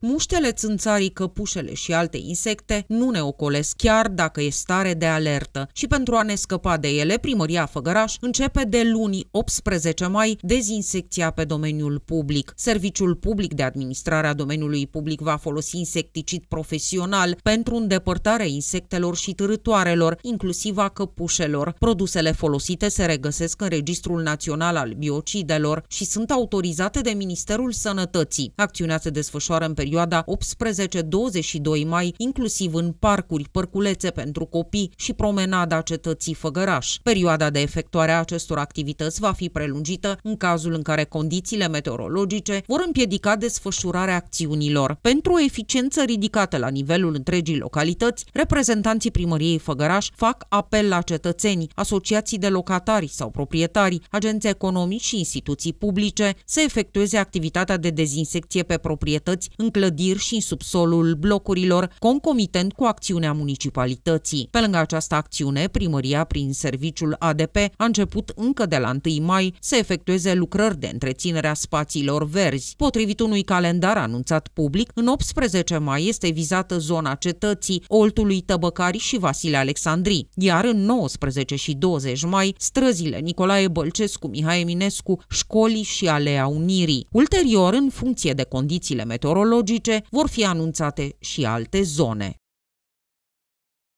Muștele, țânțarii, căpușele și alte insecte nu ne ocolesc chiar dacă e stare de alertă și pentru a ne scăpa de ele, primăria Făgăraș începe de luni 18 mai dezinsecția pe domeniul public. Serviciul public de administrare a domeniului public va folosi insecticid profesional pentru îndepărtarea insectelor și târătoarelor, inclusiv a căpușelor. Produsele folosite se regăsesc în Registrul Național al Biocidelor și sunt autorizate de Ministerul Sănătății. Acțiunea se desfășoară în perioada perioada 18-22 mai, inclusiv în parcuri, părculețe pentru copii și promenada cetății Făgăraș. Perioada de efectuare a acestor activități va fi prelungită în cazul în care condițiile meteorologice vor împiedica desfășurarea acțiunilor. Pentru o eficiență ridicată la nivelul întregii localități, reprezentanții primăriei Făgăraș fac apel la cetățeni, asociații de locatari sau proprietari, agenții economici și instituții publice să efectueze activitatea de dezinsecție pe proprietăți în clădiri și în subsolul blocurilor, concomitent cu acțiunea municipalității. Pe lângă această acțiune, primăria, prin serviciul ADP, a început încă de la 1 mai să efectueze lucrări de întreținere a spațiilor verzi. Potrivit unui calendar anunțat public, în 18 mai este vizată zona cetății, Oltului, Tăbăcari și Vasile Alexandrii, iar în 19 și 20 mai, străzile Nicolae Bălcescu, Mihai Eminescu, școlii și Alea Unirii. Ulterior, în funcție de condițiile meteorologice, ecologice, vor fi anunțate și alte zone.